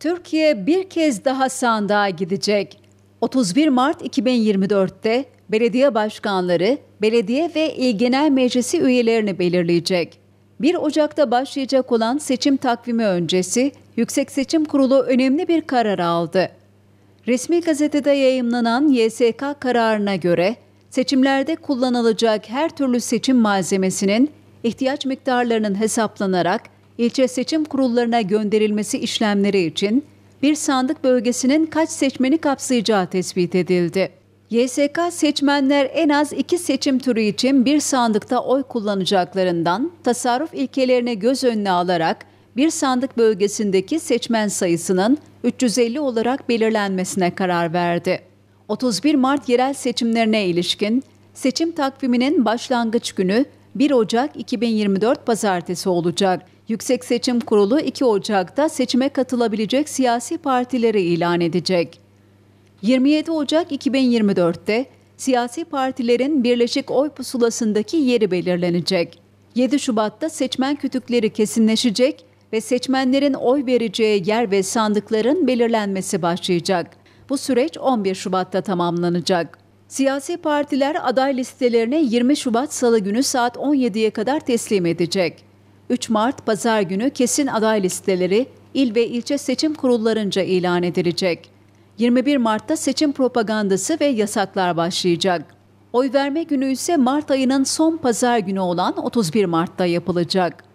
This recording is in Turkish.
Türkiye bir kez daha sandığa gidecek. 31 Mart 2024'te belediye başkanları, belediye ve il genel meclisi üyelerini belirleyecek. 1 Ocak'ta başlayacak olan seçim takvimi öncesi Yüksek Seçim Kurulu önemli bir karar aldı. Resmi gazetede yayımlanan YSK kararına göre seçimlerde kullanılacak her türlü seçim malzemesinin ihtiyaç miktarlarının hesaplanarak ilçe seçim kurullarına gönderilmesi işlemleri için bir sandık bölgesinin kaç seçmeni kapsayacağı tespit edildi. YSK seçmenler en az iki seçim türü için bir sandıkta oy kullanacaklarından tasarruf ilkelerine göz önüne alarak bir sandık bölgesindeki seçmen sayısının 350 olarak belirlenmesine karar verdi. 31 Mart yerel seçimlerine ilişkin seçim takviminin başlangıç günü 1 Ocak 2024 pazartesi olacak. Yüksek Seçim Kurulu 2 Ocak'ta seçime katılabilecek siyasi partileri ilan edecek. 27 Ocak 2024'te siyasi partilerin birleşik oy pusulasındaki yeri belirlenecek. 7 Şubat'ta seçmen kütükleri kesinleşecek ve seçmenlerin oy vereceği yer ve sandıkların belirlenmesi başlayacak. Bu süreç 11 Şubat'ta tamamlanacak. Siyasi partiler aday listelerini 20 Şubat Salı günü saat 17'ye kadar teslim edecek. 3 Mart Pazar günü kesin aday listeleri il ve ilçe seçim kurullarınca ilan edilecek. 21 Mart'ta seçim propagandası ve yasaklar başlayacak. Oy verme günü ise Mart ayının son pazar günü olan 31 Mart'ta yapılacak.